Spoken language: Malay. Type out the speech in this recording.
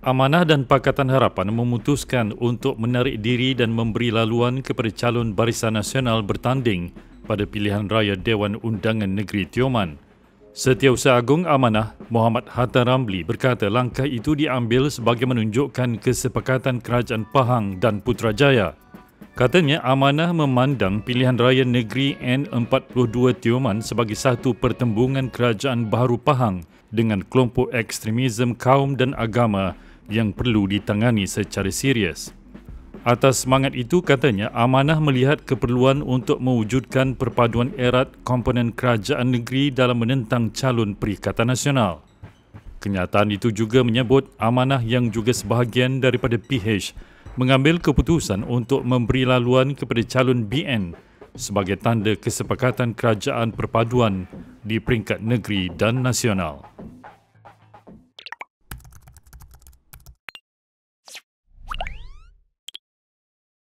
Amanah dan Pakatan Harapan memutuskan untuk menarik diri dan memberi laluan kepada calon Barisan Nasional bertanding pada pilihan raya Dewan Undangan Negeri Tioman. Setiausaha Agung Amanah, Muhammad Hatta Ramli berkata langkah itu diambil sebagai menunjukkan kesepakatan Kerajaan Pahang dan Putrajaya. Katanya Amanah memandang pilihan raya negeri N42 Tioman sebagai satu pertembungan kerajaan baru Pahang dengan kelompok ekstremisme kaum dan agama yang perlu ditangani secara serius. Atas semangat itu katanya amanah melihat keperluan untuk mewujudkan perpaduan erat komponen kerajaan negeri dalam menentang calon Perikatan Nasional. Kenyataan itu juga menyebut amanah yang juga sebahagian daripada PH mengambil keputusan untuk memberi laluan kepada calon BN sebagai tanda kesepakatan kerajaan perpaduan di peringkat negeri dan nasional.